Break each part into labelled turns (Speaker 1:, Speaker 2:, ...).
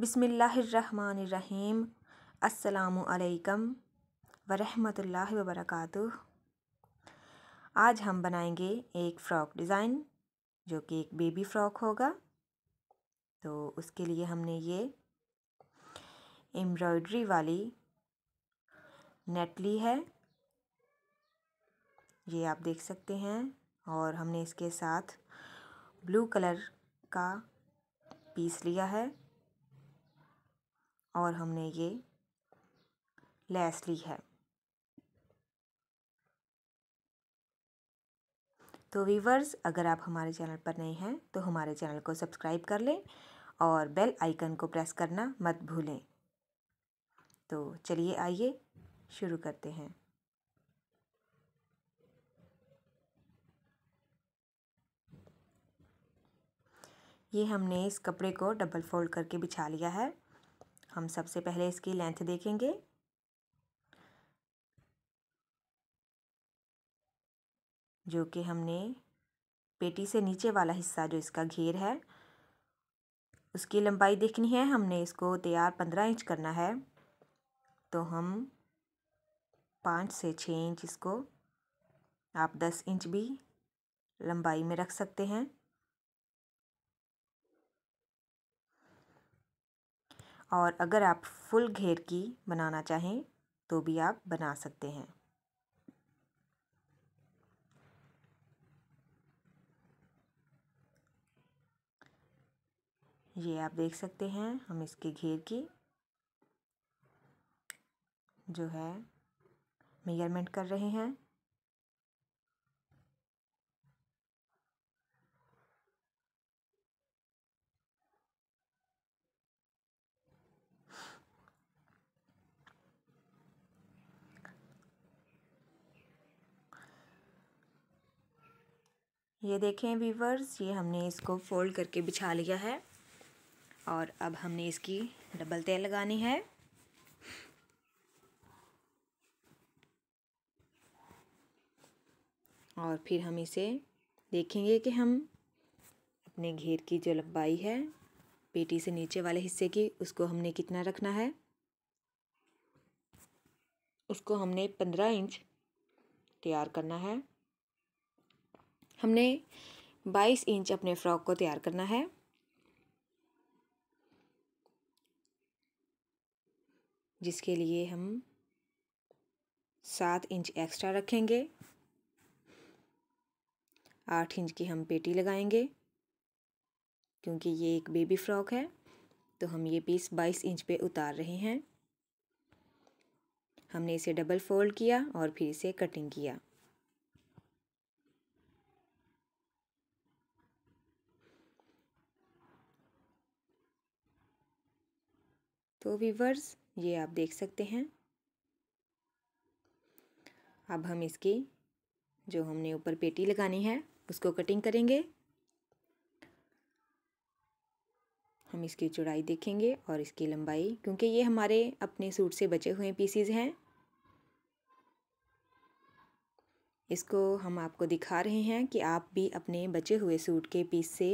Speaker 1: बिसमीम् अल्लाम वरहमतुल्लाहि वबरकातुह आज हम बनाएंगे एक फ़्रॉक डिज़ाइन जो कि एक बेबी फ़्रॉक होगा तो उसके लिए हमने ये एम्ब्रॉयडरी वाली नेट ली है ये आप देख सकते हैं और हमने इसके साथ ब्लू कलर का पीस लिया है और हमने ये लेस ली है तो वीवर्स अगर आप हमारे चैनल पर नए हैं तो हमारे चैनल को सब्सक्राइब कर लें और बेल आइकन को प्रेस करना मत भूलें तो चलिए आइए शुरू करते हैं ये हमने इस कपड़े को डबल फोल्ड करके बिछा लिया है हम सबसे पहले इसकी लेंथ देखेंगे जो कि हमने पेटी से नीचे वाला हिस्सा जो इसका घेर है उसकी लंबाई देखनी है हमने इसको तैयार पंद्रह इंच करना है तो हम पाँच से छः इंच इसको आप दस इंच भी लंबाई में रख सकते हैं और अगर आप फुल घेर की बनाना चाहें तो भी आप बना सकते हैं ये आप देख सकते हैं हम इसके घेर की जो है मेजरमेंट कर रहे हैं ये देखें वीवर्स ये हमने इसको फोल्ड करके बिछा लिया है और अब हमने इसकी डबल तय लगानी है और फिर हम इसे देखेंगे कि हम अपने घेर की जो लंबाई है पेटी से नीचे वाले हिस्से की उसको हमने कितना रखना है उसको हमने पंद्रह इंच तैयार करना है हमने 22 इंच अपने फ्रॉक को तैयार करना है जिसके लिए हम सात इंच एक्स्ट्रा रखेंगे आठ इंच की हम पेटी लगाएंगे क्योंकि ये एक बेबी फ्रॉक है तो हम ये पीस बाईस इंच पे उतार रहे हैं हमने इसे डबल फोल्ड किया और फिर इसे कटिंग किया तो वीवर्स ये आप देख सकते हैं अब हम इसकी जो हमने ऊपर पेटी लगानी है उसको कटिंग करेंगे हम इसकी चौड़ाई देखेंगे और इसकी लंबाई क्योंकि ये हमारे अपने सूट से बचे हुए पीसीज हैं इसको हम आपको दिखा रहे हैं कि आप भी अपने बचे हुए सूट के पीस से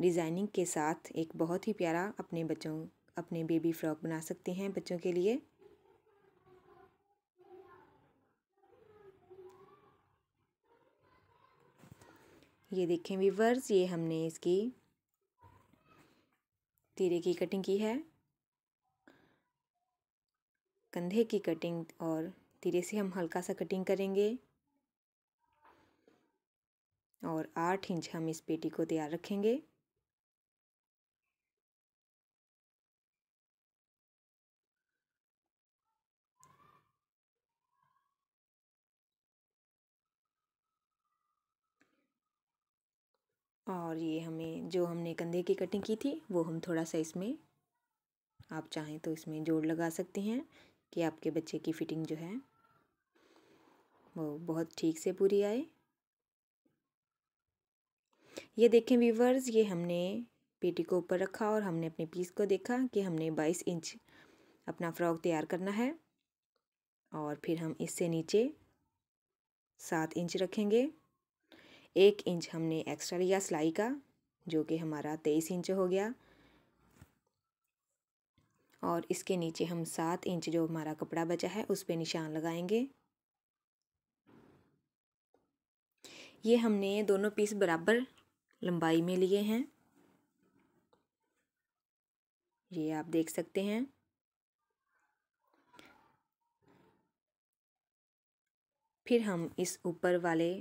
Speaker 1: डिज़ाइनिंग के साथ एक बहुत ही प्यारा अपने बच्चों अपने बेबी फ्रॉक बना सकते हैं बच्चों के लिए ये देखें वीवर्स ये हमने इसकी तीरे की कटिंग की है कंधे की कटिंग और तीरे से हम हल्का सा कटिंग करेंगे और आठ इंच हम इस पेटी को तैयार रखेंगे और ये हमें जो हमने कंधे की कटिंग की थी वो हम थोड़ा सा इसमें आप चाहें तो इसमें जोड़ लगा सकते हैं कि आपके बच्चे की फ़िटिंग जो है वो बहुत ठीक से पूरी आए ये देखें व्यूवर्स ये हमने पेटी को ऊपर रखा और हमने अपने पीस को देखा कि हमने बाईस इंच अपना फ्रॉक तैयार करना है और फिर हम इससे नीचे सात इंच रखेंगे एक इंच हमने एक्स्ट्रा लिया सिलाई का जो कि हमारा तेईस इंच हो गया और इसके नीचे हम सात इंच जो हमारा कपड़ा बचा है उस पर निशान लगाएंगे ये हमने दोनों पीस बराबर लंबाई में लिए हैं ये आप देख सकते हैं फिर हम इस ऊपर वाले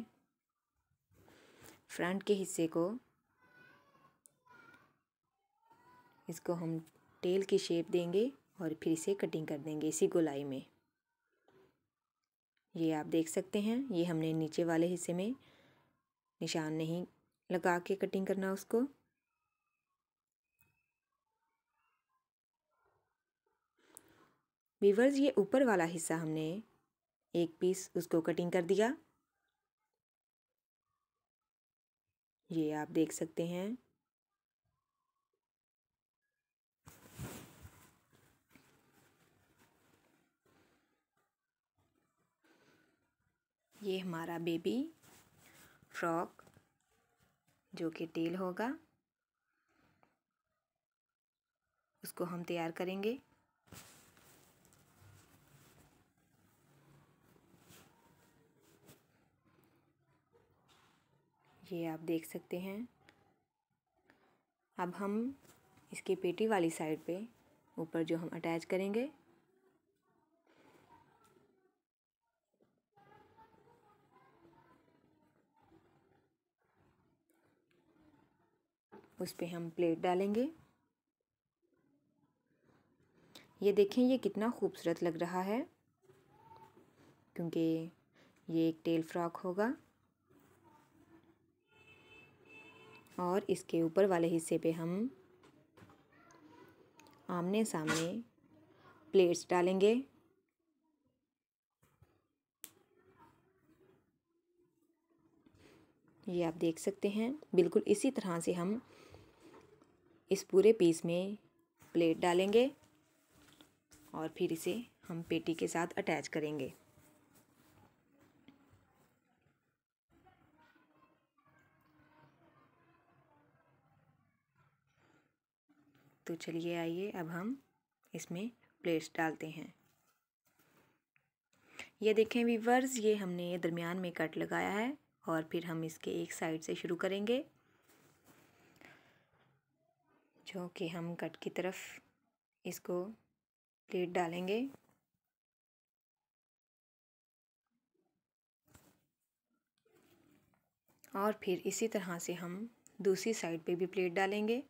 Speaker 1: फ्रंट के हिस्से को इसको हम टेल की शेप देंगे और फिर इसे कटिंग कर देंगे इसी गोलाई में ये आप देख सकते हैं ये हमने नीचे वाले हिस्से में निशान नहीं लगा के कटिंग करना उसको वीवर्स ये ऊपर वाला हिस्सा हमने एक पीस उसको कटिंग कर दिया ये आप देख सकते हैं ये हमारा बेबी फ्रॉक जो कि टेल होगा उसको हम तैयार करेंगे ये आप देख सकते हैं अब हम इसके पेटी वाली साइड पे ऊपर जो हम अटैच करेंगे उस पर हम प्लेट डालेंगे ये देखें ये कितना खूबसूरत लग रहा है क्योंकि ये एक टेल फ्रॉक होगा और इसके ऊपर वाले हिस्से पे हम आमने सामने प्लेट्स डालेंगे ये आप देख सकते हैं बिल्कुल इसी तरह से हम इस पूरे पीस में प्लेट डालेंगे और फिर इसे हम पेटी के साथ अटैच करेंगे तो चलिए आइए अब हम इसमें प्लेट्स डालते हैं ये देखें वीवर्स ये हमने दरमियान में कट लगाया है और फिर हम इसके एक साइड से शुरू करेंगे जो कि हम कट की तरफ इसको प्लेट डालेंगे और फिर इसी तरह से हम दूसरी साइड पे भी प्लेट डालेंगे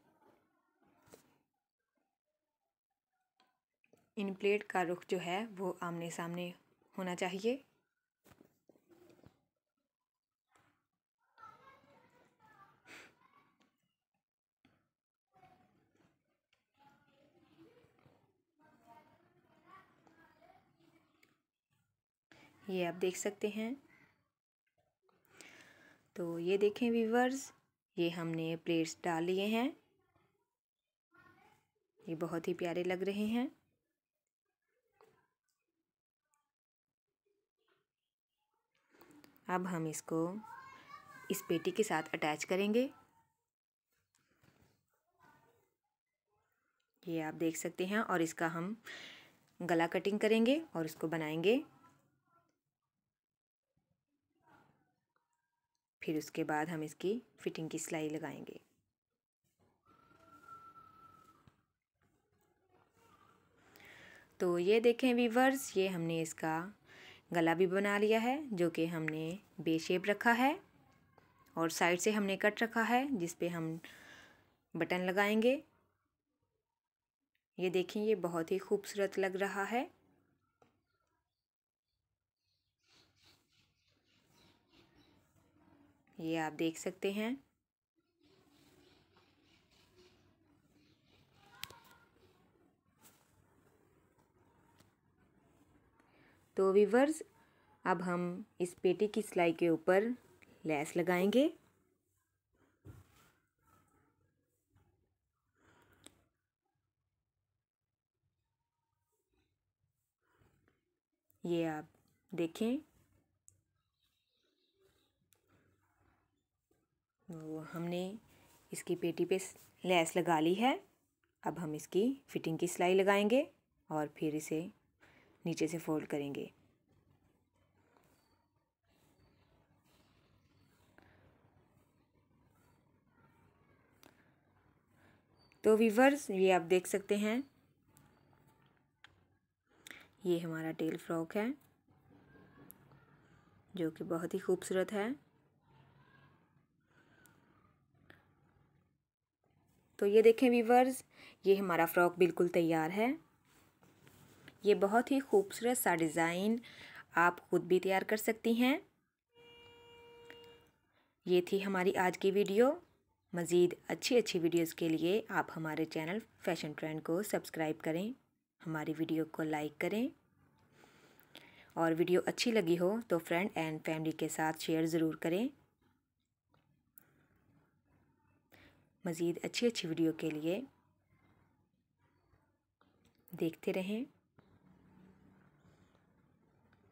Speaker 1: इन प्लेट का रुख जो है वो आमने सामने होना चाहिए ये आप देख सकते हैं तो ये देखें वीवर्स ये हमने प्लेट्स डाल लिए हैं ये बहुत ही प्यारे लग रहे हैं अब हम इसको इस पेटी के साथ अटैच करेंगे ये आप देख सकते हैं और इसका हम गला कटिंग करेंगे और इसको बनाएंगे फिर उसके बाद हम इसकी फिटिंग की सिलाई लगाएंगे तो ये देखें वीवर्स ये हमने इसका गला भी बना लिया है जो कि हमने बेशेप रखा है और साइड से हमने कट रखा है जिस पे हम बटन लगाएंगे ये देखें ये बहुत ही खूबसूरत लग रहा है ये आप देख सकते हैं तो वीवर्स अब हम इस पेटी की सिलाई के ऊपर लैस लगाएंगे ये आप देखें वो तो हमने इसकी पेटी पे लैस लगा ली है अब हम इसकी फिटिंग की सिलाई लगाएंगे और फिर इसे नीचे से फोल्ड करेंगे तो वीवर्स ये आप देख सकते हैं ये हमारा टेल फ्रॉक है जो कि बहुत ही खूबसूरत है तो ये देखें वीवर्स ये हमारा फ्रॉक बिल्कुल तैयार है ये बहुत ही खूबसूरत सा डिज़ाइन आप खुद भी तैयार कर सकती हैं ये थी हमारी आज की वीडियो मज़ीद अच्छी अच्छी वीडियोस के लिए आप हमारे चैनल फैशन ट्रेंड को सब्सक्राइब करें हमारी वीडियो को लाइक करें और वीडियो अच्छी लगी हो तो फ्रेंड एंड फैमिली के साथ शेयर ज़रूर करें मज़ीद अच्छी अच्छी वीडियो के लिए देखते रहें